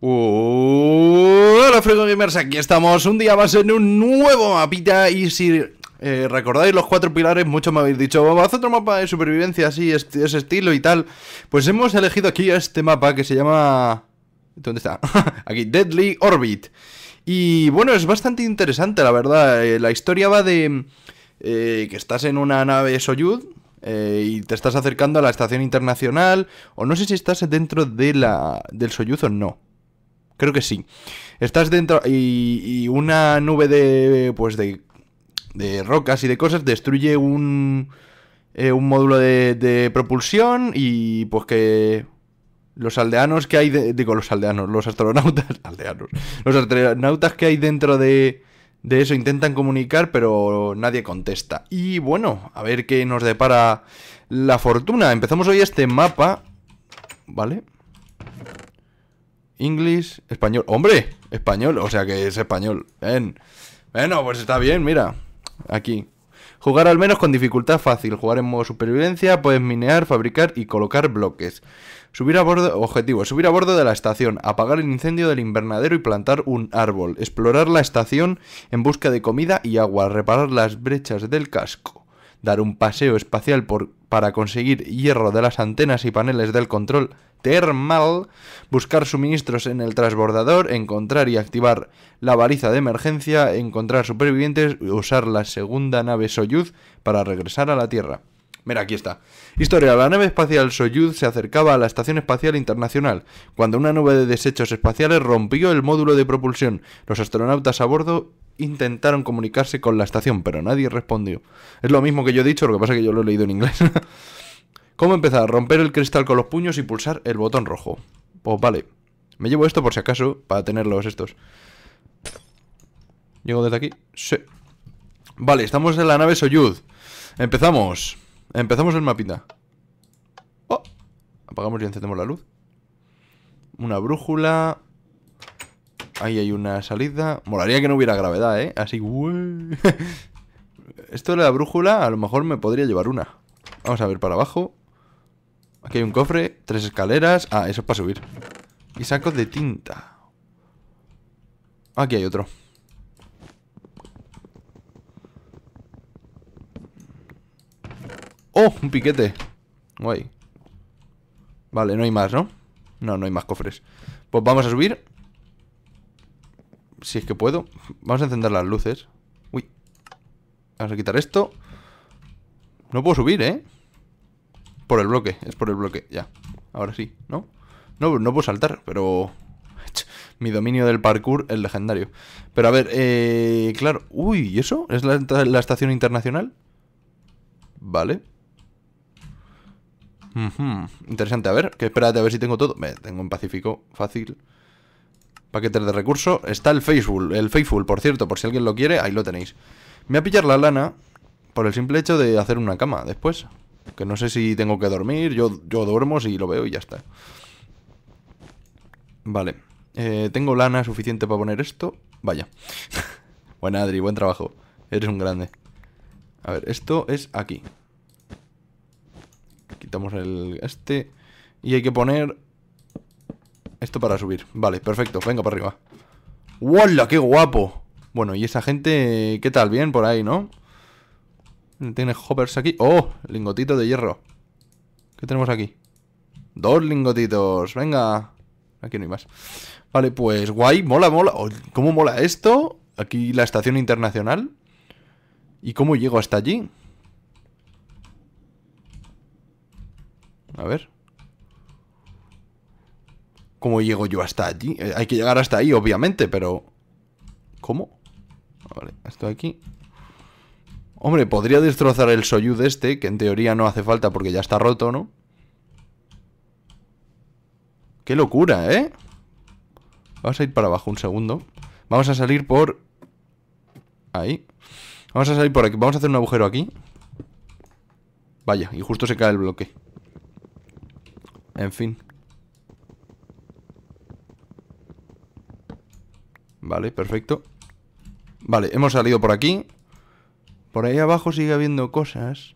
Hola Frego Gamers, aquí estamos un día más en un nuevo mapita y si eh, recordáis los cuatro pilares, muchos me habéis dicho, vamos otro mapa de supervivencia así, ese estilo y tal, pues hemos elegido aquí este mapa que se llama... ¿Dónde está? aquí, Deadly Orbit. Y bueno, es bastante interesante la verdad, eh, la historia va de eh, que estás en una nave Soyuz, y te estás acercando a la estación internacional, o no sé si estás dentro de la, del Soyuz o no. Creo que sí. Estás dentro y, una nube de, pues de, de rocas y de cosas destruye un, eh, un módulo de, propulsión y pues que los aldeanos que hay, digo los aldeanos, los astronautas, aldeanos, los astronautas que hay dentro de, de eso intentan comunicar pero nadie contesta. Y bueno, a ver qué nos depara la fortuna. Empezamos hoy este mapa, ¿vale? vale Inglés, español. ¡Hombre! Español, o sea que es español. Bueno, pues está bien, mira. Aquí. Jugar al menos con dificultad fácil. Jugar en modo supervivencia, puedes minear, fabricar y colocar bloques. Subir a bordo. Objetivo: subir a bordo de la estación, apagar el incendio del invernadero y plantar un árbol. Explorar la estación en busca de comida y agua. Reparar las brechas del casco dar un paseo espacial para conseguir hierro de las antenas y paneles del control thermal, buscar suministros en el transbordador, encontrar y activar la baliza de emergencia, encontrar supervivientes, usar la segunda nave Soyuz para regresar a la Tierra. Mira, aquí está. Historia. La nave espacial Soyuz se acercaba a la Estación Espacial Internacional, cuando una nube de desechos espaciales rompió el módulo de propulsión. Los astronautas a bordo intentaron comunicarse con la estación, pero nadie respondió. Es lo mismo que yo he dicho, lo que pasa es que yo lo he leído en inglés. ¿Cómo empezar? Romper el cristal con los puños y pulsar el botón rojo. Pues vale. Me llevo esto por si acaso, para tenerlos estos. ¿Llego desde aquí? Sí. Vale, estamos en la nave Soyuz. Empezamos. Empezamos el mapita. Oh. Apagamos y encendemos la luz. Una brújula. Ahí hay una salida. Molaría que no hubiera gravedad, ¿eh? Así, Esto de la brújula a lo mejor me podría llevar una. Vamos a ver para abajo. Aquí hay un cofre, tres escaleras. Ah, eso es para subir. Y sacos de tinta. Aquí hay otro. ¡Oh! Un piquete. Guay. Vale, no hay más, ¿no? No, no hay más cofres. Pues vamos a subir si es que puedo Vamos a encender las luces Uy Vamos a quitar esto No puedo subir, ¿eh? Por el bloque, es por el bloque, ya Ahora sí, ¿no? No, no puedo saltar, pero... Mi dominio del parkour es legendario Pero a ver, eh, claro Uy, ¿y eso? ¿Es la, estación internacional? Vale Interesante, a ver Que espérate a ver si tengo todo Tengo un pacífico fácil Paquetes de recursos. Está el Facebook el Faithful, por cierto, por si alguien lo quiere, ahí lo tenéis. Me voy a pillar la lana por el simple hecho de hacer una cama después. Que no sé si tengo que dormir, yo, yo duermo si lo veo y ya está. Vale. Eh, tengo lana suficiente para poner esto. Vaya. Buen Adri, buen trabajo. Eres un grande. A ver, esto es aquí. Quitamos el este. Y hay que poner esto para subir. Vale, perfecto. Venga, para arriba. ¡Wala! ¡Qué guapo! Bueno, y esa gente... ¿Qué tal? Bien por ahí, ¿no? Tiene hoppers aquí. ¡Oh! Lingotito de hierro. ¿Qué tenemos aquí? Dos lingotitos. Venga. Aquí no hay más. Vale, pues guay. Mola, mola. ¿Cómo mola esto? Aquí la estación internacional. ¿Y cómo llego hasta allí? A ver. ¿Cómo llego yo hasta allí? Eh, hay que llegar hasta ahí, obviamente, pero... ¿Cómo? Vale, esto aquí. Hombre, podría destrozar el Soyuz este, que en teoría no hace falta porque ya está roto, ¿no? ¡Qué locura, eh! Vamos a ir para abajo un segundo. Vamos a salir por... Ahí. Vamos a salir por aquí. Vamos a hacer un agujero aquí. Vaya, y justo se cae el bloque. En fin. Vale, perfecto. Vale, hemos salido por aquí. Por ahí abajo sigue habiendo cosas.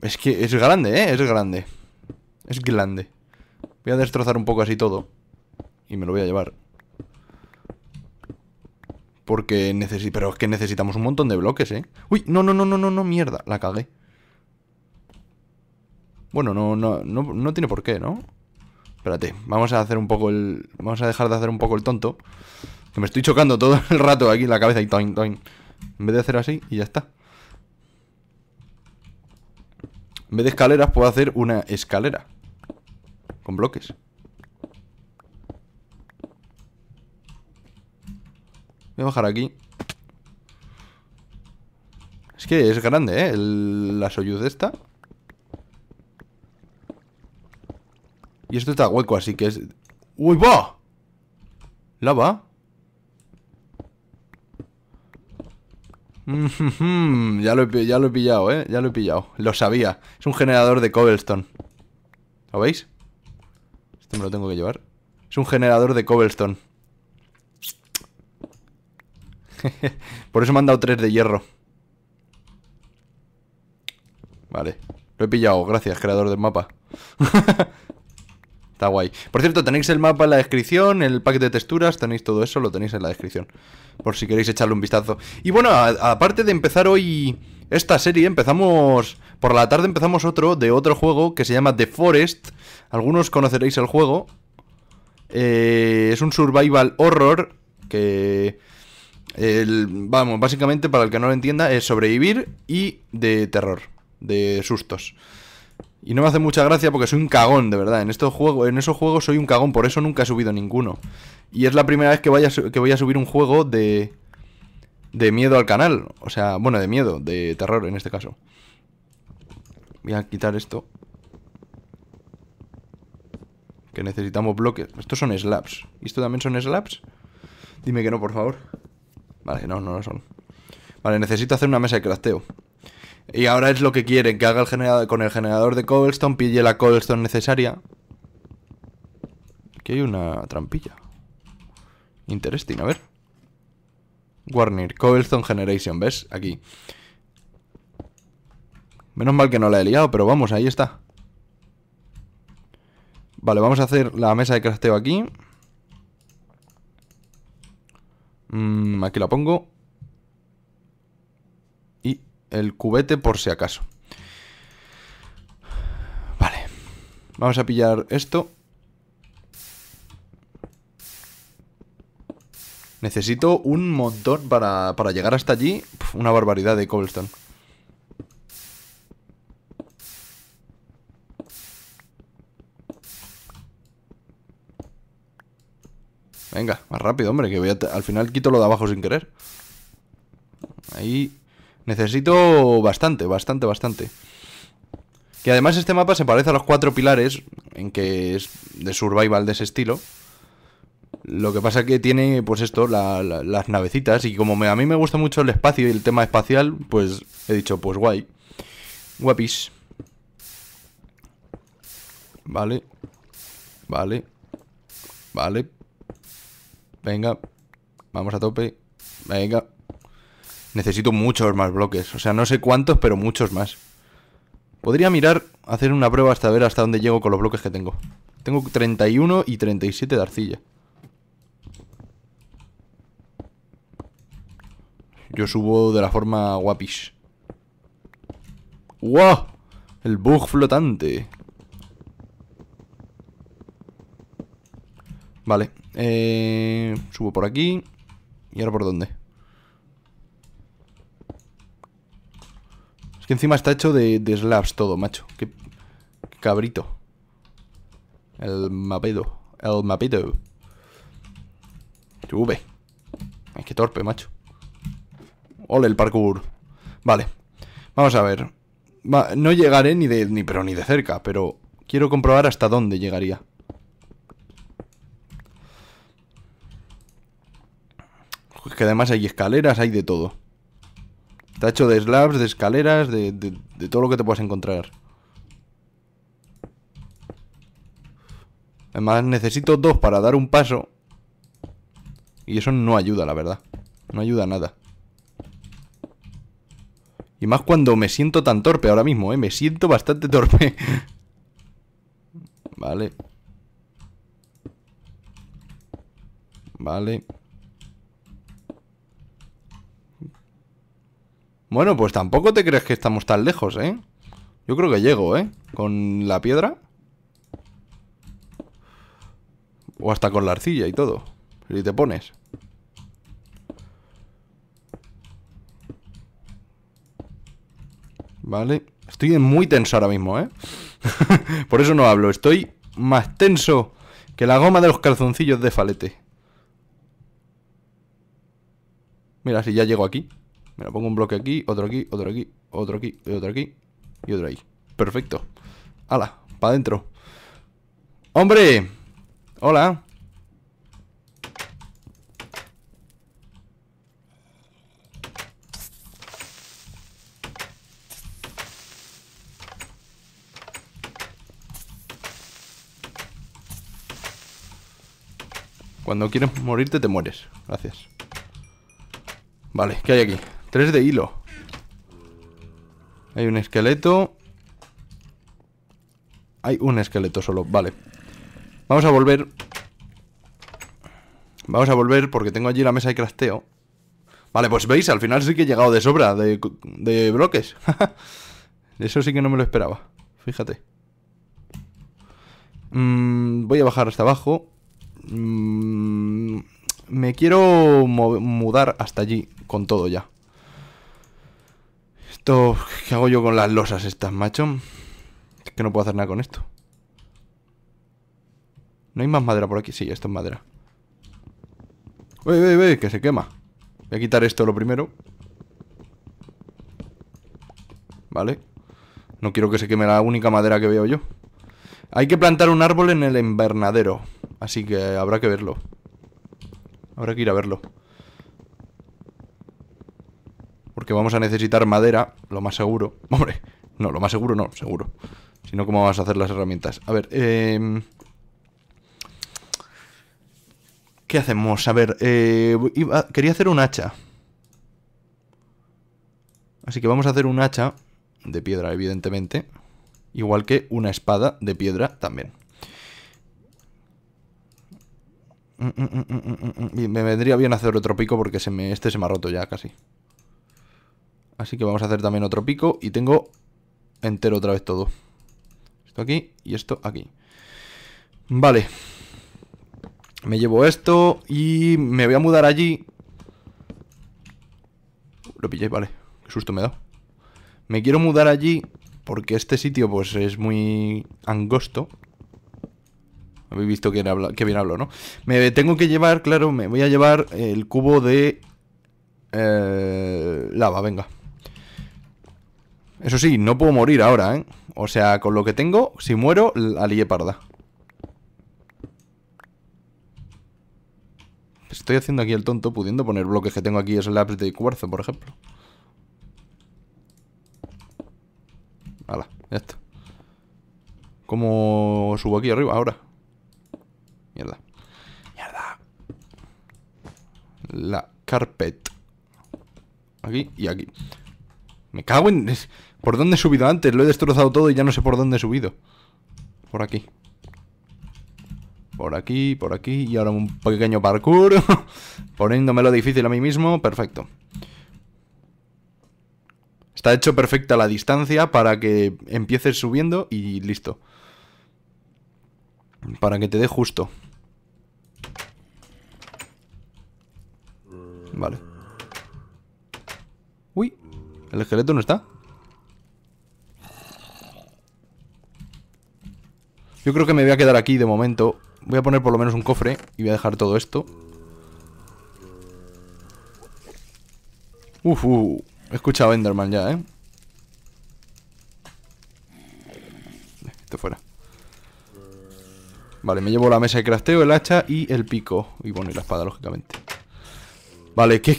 Es que es grande, ¿eh? Es grande. Es grande. Voy a destrozar un poco así todo. Y me lo voy a llevar. Porque necesito... Pero es que necesitamos un montón de bloques, ¿eh? Uy, no, no, no, no, no, no, mierda. La cagué. Bueno, no, no, no, no tiene por qué, ¿no? Espérate, vamos a hacer un poco el. Vamos a dejar de hacer un poco el tonto. Que me estoy chocando todo el rato aquí en la cabeza y toin, toin. En vez de hacer así y ya está. En vez de escaleras puedo hacer una escalera. Con bloques. Voy a bajar aquí. Es que es grande, ¿eh? la soyuz esta. Y esto está hueco, así que es... ¡Uy, va! ¿Lava? va? ya, lo he, pillado, ¿eh? Ya lo he pillado. Lo sabía. Es un generador de cobblestone. ¿Lo veis? Esto me lo tengo que llevar. Es un generador de cobblestone. Por eso me han dado tres de hierro. Vale. Lo he pillado. Gracias, creador del mapa. Está guay. Por cierto, tenéis el mapa en la descripción, el paquete de texturas, tenéis todo eso, lo tenéis en la descripción. Por si queréis echarle un vistazo. Y bueno, aparte de empezar hoy esta serie, empezamos... Por la tarde empezamos otro, de otro juego, que se llama The Forest. Algunos conoceréis el juego. Eh, es un survival horror que... vamos, básicamente, para el que no lo entienda, es sobrevivir y de terror, de sustos. Y no me hace mucha gracia porque soy un cagón, de verdad. En, estos en esos juegos soy un cagón, por eso nunca he subido ninguno. Y es la primera vez que, que voy a subir un juego de... De miedo al canal. O sea, bueno, de miedo, de terror en este caso. Voy a quitar esto. Que necesitamos bloques. Estos son slabs. ¿Y esto también son slabs? Dime que no, por favor. Vale, no, no lo son. Vale, necesito hacer una mesa de crafteo. Y ahora es lo que quieren, que haga el generador, con el generador de cobblestone, pille la cobblestone necesaria. Aquí hay una trampilla. Interesting, a ver. Warner, cobblestone generation, ¿ves? Aquí. Menos mal que no la he liado, pero vamos, ahí está. Vale, vamos a hacer la mesa de crafteo aquí. Mm, aquí la pongo el cubete por si acaso. Vale. Vamos a pillar esto. Necesito un montón para, llegar hasta allí. una barbaridad de cobblestone. Venga, más rápido, hombre, que voy al final quito lo de abajo sin querer. Ahí. Necesito bastante, bastante, bastante. Que además este mapa se parece a los cuatro pilares, en que es de survival de ese estilo. Lo que pasa que tiene, pues esto, las navecitas. Y como a mí me gusta mucho el espacio y el tema espacial, pues he dicho, pues guay. Guapis. Vale. Vale. Vale. Venga. Vamos a tope. Venga. Necesito muchos más bloques. O sea, no sé cuántos, pero muchos más. Podría mirar, hacer una prueba hasta ver hasta dónde llego con los bloques que tengo. Tengo 31 y 37 de arcilla. Yo subo de la forma guapish. ¡Wow! El bug flotante. Vale. Eh, subo por aquí. ¿Y ahora por dónde? encima está hecho de, slabs todo, macho. Qué, cabrito. El mapedo. El mapedo. Sube. Es que torpe, macho. Ole el parkour. Vale. Vamos a ver. no llegaré ni de ni pero ni de cerca, pero quiero comprobar hasta dónde llegaría. que además hay escaleras, hay de todo. Está hecho de slabs, de escaleras, de, todo lo que te puedas encontrar. Además, necesito dos para dar un paso. Y eso no ayuda, la verdad. No ayuda nada. Y más cuando me siento tan torpe ahora mismo, ¿eh? Me siento bastante torpe. vale. Vale. Bueno, pues tampoco te crees que estamos tan lejos, ¿eh? Yo creo que llego, ¿eh? Con la piedra. O hasta con la arcilla y todo. Si te pones. Vale. Estoy muy tenso ahora mismo, ¿eh? Por eso no hablo. Estoy más tenso que la goma de los calzoncillos de falete. Mira, si ya llego aquí pongo un bloque aquí, otro aquí, otro aquí, otro aquí, y otro aquí, y otro ahí. Perfecto. ¡Hala! ¡Para adentro! ¡Hombre! ¡Hola! Cuando quieres morirte, te mueres. Gracias. Vale, ¿qué hay aquí? Tres de hilo. Hay un esqueleto. Hay un esqueleto solo, vale. Vamos a volver. Vamos a volver porque tengo allí la mesa de crafteo. Vale, pues veis, al final sí que he llegado de sobra de, bloques. Eso sí que no me lo esperaba. Fíjate. Mm, voy a bajar hasta abajo. Mm, me quiero mudar hasta allí con todo ya. Esto, ¿qué hago yo con las losas estas, macho? Es que no puedo hacer nada con esto. ¿No hay más madera por aquí? Sí, esto es madera. ¡Uy, uy, uy! Que se quema. Voy a quitar esto lo primero. Vale. No quiero que se queme la única madera que veo yo. Hay que plantar un árbol en el invernadero. Así que habrá que verlo. Habrá que ir a verlo. Porque vamos a necesitar madera, lo más seguro. Hombre, no, lo más seguro no, seguro. Si no, ¿cómo vas a hacer las herramientas? A ver, eh... ¿Qué hacemos? A ver, eh... quería hacer un hacha. Así que vamos a hacer un hacha de piedra, evidentemente. Igual que una espada de piedra también. Mm, mm, mm, me vendría bien hacer otro pico porque se me... este se me ha roto ya casi. Así que vamos a hacer también otro pico y tengo entero otra vez todo. Esto aquí y esto aquí. Vale. Me llevo esto y me voy a mudar allí. Lo pillé, vale. Qué susto me da. Me quiero mudar allí porque este sitio pues es muy angosto. Habéis visto que, bien hablo, ¿no? Me tengo que llevar, claro, me voy a llevar el cubo de... Eh, lava, venga. Eso sí, no puedo morir ahora, ¿eh? O sea, con lo que tengo, si muero, la parda. Estoy haciendo aquí el tonto pudiendo poner bloques que tengo aquí slabs de cuarzo, por ejemplo. Hala, ya está. ¿Cómo subo aquí arriba ahora? Mierda. Mierda. La carpet. Aquí y aquí. Me cago en... ¿Por dónde he subido antes? Lo he destrozado todo y ya no sé por dónde he subido. Por aquí. Por aquí, por aquí. Y ahora un pequeño parkour. Poniéndome lo difícil a mí mismo. Perfecto. Está hecho perfecta la distancia para que empieces subiendo y listo. Para que te dé justo. Vale. ¿El esqueleto no está? Yo creo que me voy a quedar aquí de momento. Voy a poner por lo menos un cofre y voy a dejar todo esto. Uf, uf! he escuchado a Enderman ya, ¿eh? Esto fuera. Vale, me llevo la mesa de crafteo, el hacha y el pico. Y bueno, y la espada, lógicamente. Vale, que,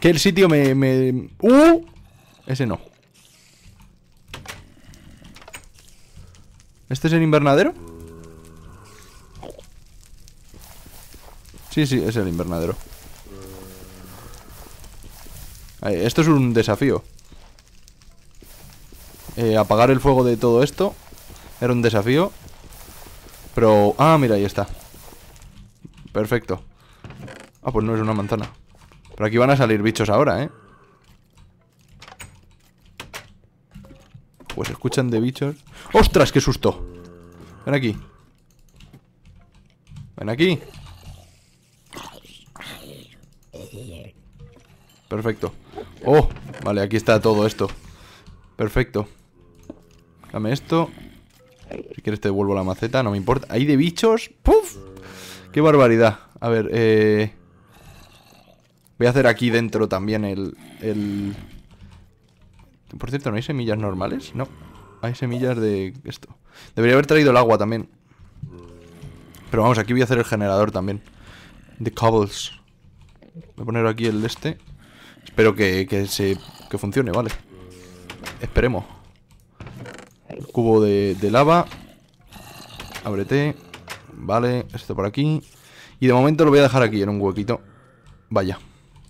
el sitio me... me... ¡Uh! Ese no. ¿Este es el invernadero? Sí, sí, es el invernadero. Eh, esto es un desafío. Eh, apagar el fuego de todo esto era un desafío. Pero... Ah, mira, ahí está. Perfecto. Ah, pues no es una manzana. Pero aquí van a salir bichos ahora, ¿eh? Pues escuchan de bichos. ¡Ostras, qué susto! Ven aquí. Ven aquí. Perfecto. ¡Oh! Vale, aquí está todo esto. Perfecto. Dame esto. Si quieres te devuelvo la maceta, no me importa. Hay de bichos! ¡Puf! ¡Qué barbaridad! A ver, eh... Voy a hacer aquí dentro también el... el... Por cierto, ¿no hay semillas normales? No. Hay semillas de esto. Debería haber traído el agua también. Pero vamos, aquí voy a hacer el generador también. De cobbles. Voy a poner aquí el de este. Espero que, se, que funcione, vale. Esperemos. cubo de, de lava. Ábrete. Vale, esto por aquí. Y de momento lo voy a dejar aquí, en un huequito. Vaya,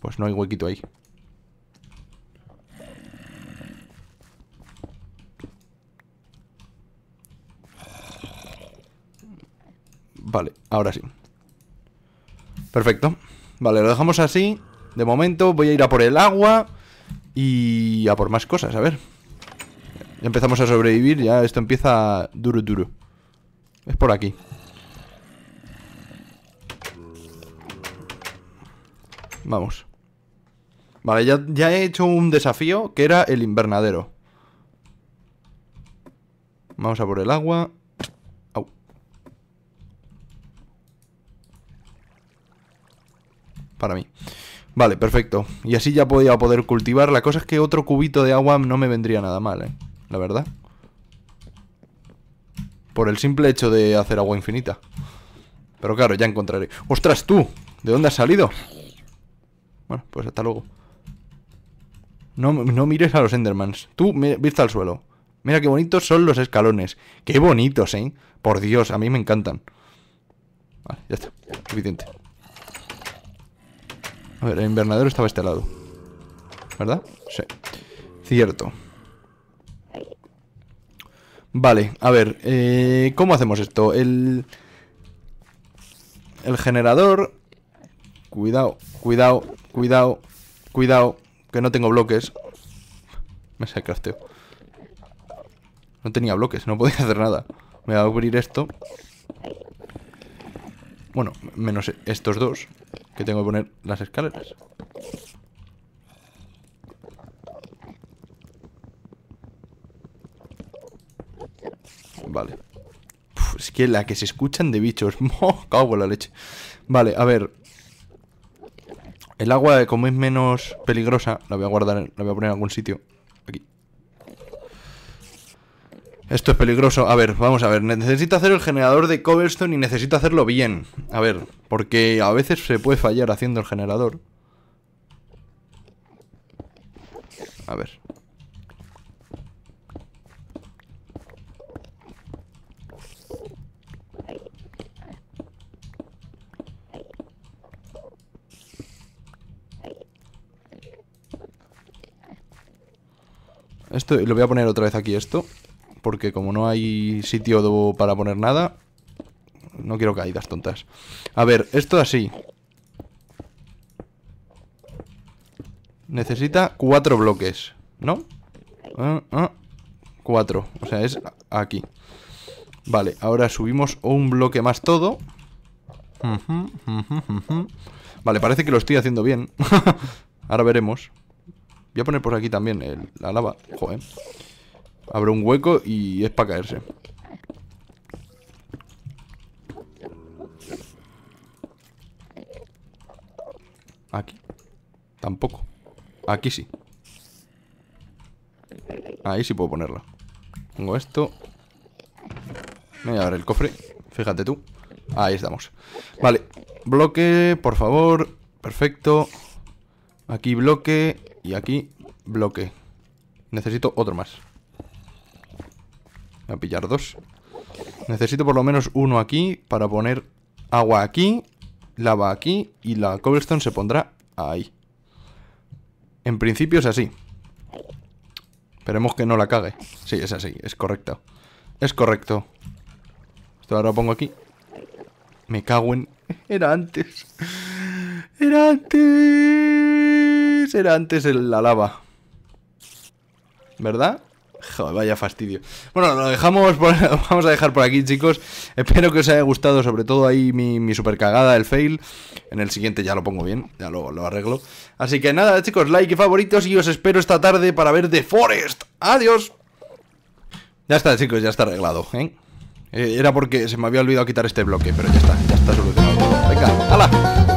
pues no hay huequito ahí. Vale, ahora sí. Perfecto. Vale, lo dejamos así. De momento voy a ir a por el agua y a por más cosas, a ver. Ya empezamos a sobrevivir, ya esto empieza duro, duro. Es por aquí. Vamos. Vale, ya, ya he hecho un desafío que era el invernadero. Vamos a por el agua. para mí. Vale, perfecto. Y así ya podía poder cultivar. La cosa es que otro cubito de agua no me vendría nada mal, ¿eh? La verdad. Por el simple hecho de hacer agua infinita. Pero claro, ya encontraré. ¡Ostras, tú! ¿De dónde has salido? Bueno, pues hasta luego. No, no mires a los Endermans. Tú, vista al suelo. Mira qué bonitos son los escalones. Qué bonitos, ¿eh? Por Dios, a mí me encantan. Vale, ya está. Suficiente. A ver, el invernadero estaba a este lado. ¿Verdad? Sí. Cierto. Vale, a ver, eh, ¿cómo hacemos esto? El, el generador... Cuidado, cuidado, cuidado, cuidado, que no tengo bloques. Me sacasteo. No tenía bloques, no podía hacer nada. Me va a abrir esto. Bueno, menos estos dos, que tengo que poner las escaleras. Vale. es que la que se escuchan de bichos. ¡Oh, cago en la leche. Vale, a ver. El agua, como es menos peligrosa, la voy a guardar, la voy a poner en algún sitio. Aquí. Esto es peligroso. A ver, vamos a ver. Necesito hacer el generador de cobblestone y necesito hacerlo bien. A ver, porque a veces se puede fallar haciendo el generador. A ver. Esto, lo voy a poner otra vez aquí, esto porque como no hay sitio para poner nada, no quiero caídas tontas. A ver, esto así. Necesita cuatro bloques, ¿no? Ah, ah, cuatro, o sea, es aquí. Vale, ahora subimos un bloque más todo. Vale, parece que lo estoy haciendo bien. ahora veremos. Voy a poner por aquí también la lava. Joder. Abre un hueco y es para caerse. Aquí. Tampoco. Aquí sí. Ahí sí puedo ponerla. Pongo esto. voy a abrir el cofre. Fíjate tú. Ahí estamos. Vale. Bloque, por favor. Perfecto. Aquí bloque. Y aquí bloque. Necesito otro más. Voy a pillar dos. Necesito por lo menos uno aquí para poner agua aquí, lava aquí y la cobblestone se pondrá ahí. En principio es así. Esperemos que no la cague. Sí, es así, es correcto. Es correcto. Esto ahora lo pongo aquí. Me cago en... Era antes. Era antes. Era antes la lava. ¿Verdad? Joder, vaya fastidio. Bueno, lo dejamos vamos a dejar por aquí, chicos. Espero que os haya gustado, sobre todo ahí mi, super cagada, el fail. En el siguiente ya lo pongo bien, ya lo, lo arreglo. Así que nada, chicos, like y favoritos y os espero esta tarde para ver The Forest. ¡Adiós! Ya está, chicos, ya está arreglado, ¿eh? eh era porque se me había olvidado quitar este bloque, pero ya está, ya está solucionado. Venga, hala.